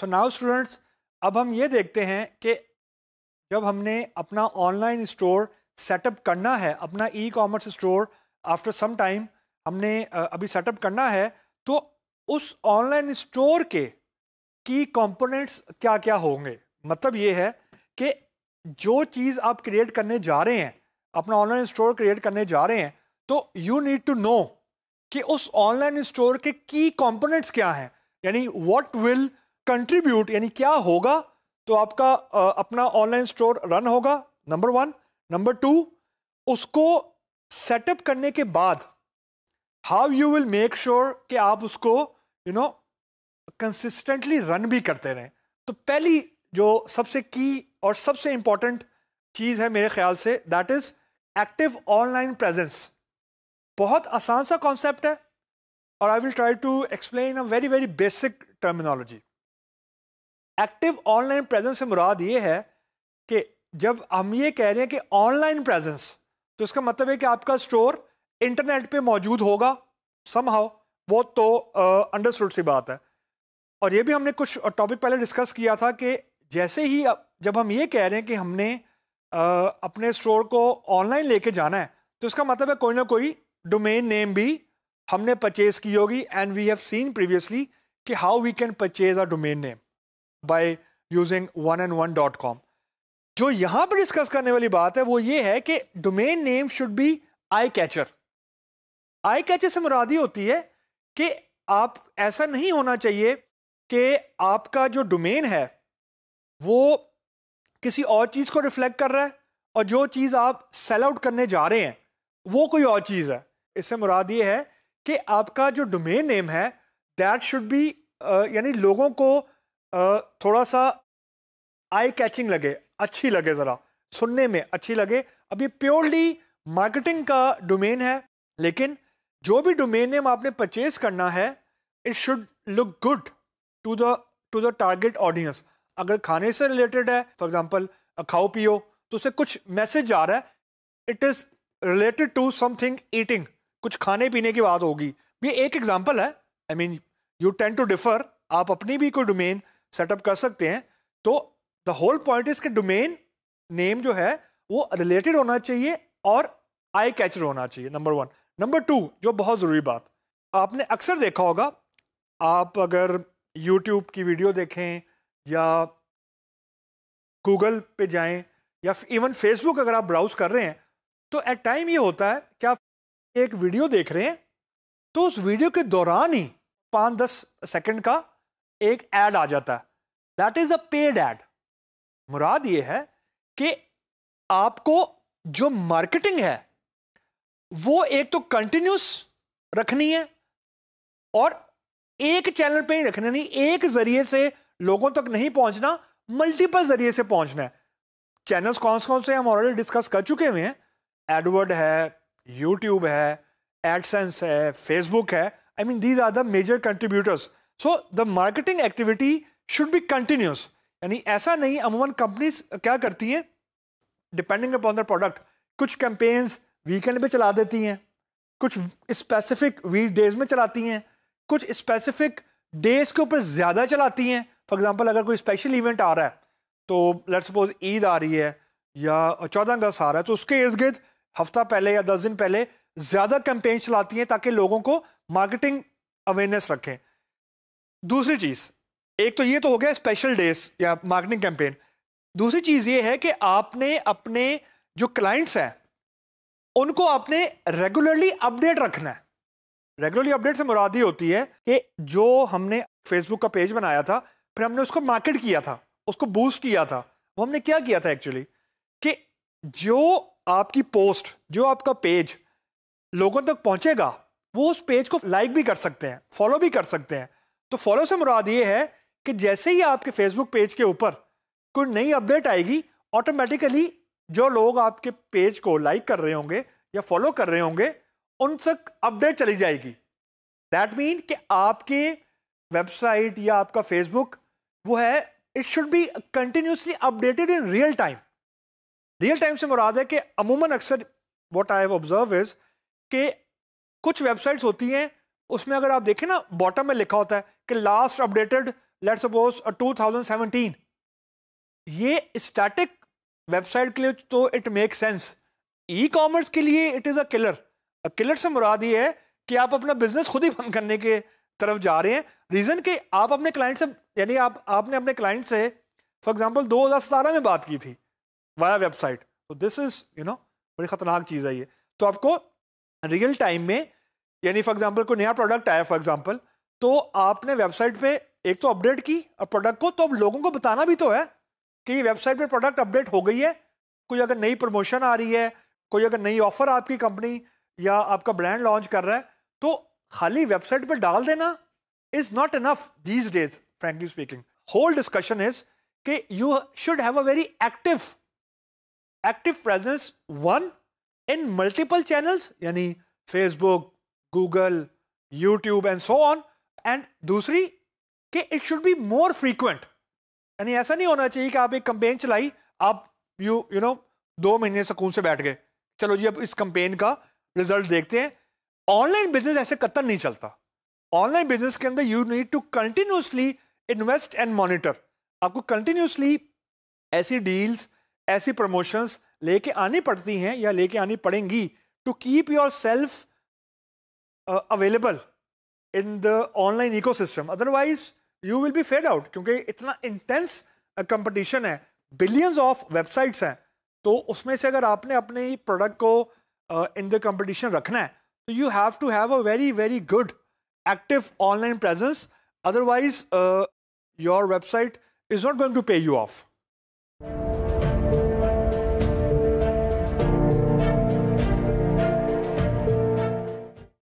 So now students अब हम ये देखते हैं कि जब हमने अपना ऑनलाइन स्टोर सेटअप करना है अपना E commerce store after some time हमने अभी सेटअप करना है तो उस ऑनलाइन स्टोर के की कंपोनेंट्स क्या क्या होंगे मतलब ये है कि जो चीज़ आप क्रिएट करने जा रहे हैं अपना ऑनलाइन स्टोर क्रिएट करने जा रहे हैं तो यू नीड टू नो कि उस ऑनलाइन स्टोर के की कंपोनेंट्स क्या हैं यानी व्हाट विल कंट्रीब्यूट यानी क्या होगा तो आपका आ, अपना ऑनलाइन स्टोर रन होगा नंबर वन नंबर टू उसको सेटअप करने के बाद how you will make sure कि आप उसको यू नो कंसिस्टेंटली रन भी करते रहें तो पहली जो सबसे की और सबसे इंपॉर्टेंट चीज़ है मेरे ख्याल से that is active online presence बहुत आसान सा कॉन्सेप्ट है और I will try to explain a very very basic terminology active online presence से मुराद ये है कि जब हम ये कह रहे हैं कि ऑनलाइन प्रेजेंस तो इसका मतलब है कि आपका स्टोर इंटरनेट पे मौजूद होगा समहाउ वो तो अंडरस्टूड सी बात है और ये भी हमने कुछ टॉपिक पहले डिस्कस किया था कि जैसे ही जब हम ये कह रहे हैं कि हमने आ, अपने स्टोर को ऑनलाइन लेके जाना है तो इसका मतलब है कोई ना कोई डोमेन नेम भी हमने परचेज़ की होगी and we have seen previously कि how we can purchase a domain name by using one and one dot com जो यहां पर डिस्कस करने वाली बात है वो ये है कि domain name should be eye catcher eye catcher से मुरादी होती है कि आप ऐसा नहीं होना चाहिए कि आपका जो डोमेन है वो किसी और चीज़ को रिफ्लेक्ट कर रहा है और जो चीज़ आप सेल आउट करने जा रहे हैं वो कोई और चीज़ है इससे मुराद ये है कि आपका जो डोमेन नेम है दैट शुड बी यानी लोगों को थोड़ा सा आई कैचिंग लगे अच्छी लगे ज़रा सुनने में अच्छी लगे अब ये प्योरली मार्केटिंग का डोमेन है लेकिन जो भी डोमेन नेम आपने परचेज करना है it should look good to the to the target audience अगर खाने से रिलेटेड है फॉर एग्जांपल खाओ पियो तो उसे कुछ मैसेज आ रहा है it is related to something eating कुछ खाने पीने की बात होगी ये एक एग्जाम्पल है I mean you tend to differ आप अपनी भी कोई डोमेन सेटअप कर सकते हैं तो द होल पॉइंट इसके डोमेन नेम जो है वो रिलेटेड होना चाहिए और आई कैचर होना चाहिए नंबर वन नंबर टू जो बहुत ज़रूरी बात आपने अक्सर देखा होगा आप अगर यूट्यूब की वीडियो देखें या गूगल पे जाएं या इवन फेसबुक अगर आप ब्राउज़ कर रहे हैं तो एट टाइम ये होता है कि आप एक वीडियो देख रहे हैं तो उस वीडियो के दौरान ही पाँच दस सेकेंड का एक एड आ जाता है that is a paid ad मुराद ये है कि आपको जो मार्केटिंग है वो एक तो कंटिन्यूस रखनी है और एक चैनल पे ही रखना नहीं एक जरिए से लोगों तक नहीं पहुंचना मल्टीपल जरिए से पहुंचना है चैनल्स कौन कौन से हम ऑलरेडी डिस्कस कर चुके हुए हैं एडवर्ड है यूट्यूब है एडसेंस है फेसबुक है I mean these are the major contributors so the marketing activity should be continuous यानी ऐसा नहीं अमूमन कंपनीज क्या करती हैं डिपेंडिंग अपॉन द प्रोडक्ट कुछ कैंपेन्स वीकेंड पे चला देती हैं कुछ स्पेसिफिक वीक डेज में चलाती हैं कुछ स्पेसिफिक डेज के ऊपर ज़्यादा चलाती हैं फॉर एग्जांपल अगर कोई स्पेशल इवेंट आ रहा है तो लेट सपोज ईद आ रही है या चौदह अगस्त आ रहा है तो उसके इर्द गिर्द हफ्ता पहले या दस दिन पहले ज़्यादा कैंपेन चलाती हैं ताकि लोगों को मार्केटिंग अवेयरनेस रखें दूसरी चीज़ एक तो ये तो हो गया स्पेशल डेज या मार्केटिंग कैंपेन दूसरी चीज़ ये है कि आपने अपने जो क्लाइंट्स हैं उनको आपने रेगुलरली अपडेट रखना है रेगुलरली अपडेट से मुराद होती है कि जो हमने फेसबुक का पेज बनाया था फिर हमने उसको मार्केट किया था उसको बूस्ट किया था वो हमने क्या किया था एक्चुअली कि जो आपकी पोस्ट जो आपका पेज लोगों तक पहुंचेगा वो उस पेज को लाइक भी कर सकते हैं फॉलो भी कर सकते हैं तो फॉलो से मुराद ये है कि जैसे ही आपके फेसबुक पेज के ऊपर कोई नई अपडेट आएगी ऑटोमेटिकली जो लोग आपके पेज को लाइक कर रहे होंगे या फॉलो कर रहे होंगे उन तक अपडेट चली जाएगी दैट मीन कि आपके वेबसाइट या आपका फेसबुक वो है it should be continuously updated in real time real time से मुराद है कि अमूमन अक्सर वॉट आई ऑब्जर्व इज के कुछ वेबसाइट्स होती हैं उसमें अगर आप देखें ना बॉटम में लिखा होता है कि लास्ट अपडेटेड लेट सपोज 2017 ये स्टैटिक वेबसाइट के लिए तो it make sense E commerce के लिए it is a killer killer से मुराद ये है कि आप अपना बिजनेस खुद ही बंद करने के तरफ जा रहे हैं रीज़न कि आप अपने क्लाइंट से यानी आप आपने अपने क्लाइंट से फॉर एग्जाम्पल दो में बात की थी वाया वेबसाइट तो दिस इज़ यू नो बड़ी ख़तरनाक चीज़ है ये तो आपको रियल टाइम में यानी फॉर एग्जाम्पल कोई नया प्रोडक्ट आया फॉर एग्जाम्पल तो आपने वेबसाइट पे एक तो अपडेट की और प्रोडक्ट को तो अब लोगों को बताना भी तो है कि वेबसाइट पे प्रोडक्ट अपडेट हो गई है कोई अगर नई प्रमोशन आ रही है कोई अगर नई ऑफर आपकी कंपनी या आपका ब्रांड लॉन्च कर रहा है तो खाली वेबसाइट पर डाल देना is not enough these days frankly speaking whole discussion is कि you should have a very active active presence one in multiple channels यानी Facebook Google YouTube and so on and दूसरी कि it should be more frequent यानी ऐसा नहीं होना चाहिए कि आप एक कंपेन चलाई आप यू यू नो दो महीने सुकून से बैठ गए चलो जी अब इस कंपेन का रिजल्ट देखते हैं ऑनलाइन बिजनेस ऐसे कतर नहीं चलता ऑनलाइन बिजनेस के अंदर you need to continuously invest and monitor आपको कंटिन्यूसली ऐसी डील्स ऐसी प्रमोशंस लेके आनी पड़ती हैं या लेके आनी पड़ेंगी to keep your yourself in the online ecosystem. Otherwise, you will be fed out. Because it's an intense uh, competition. Hai. Billions of websites. So, if you have to keep your product uh, in the competition, you have to have a very, very good active online presence. Otherwise, uh, your website is not going to pay you off.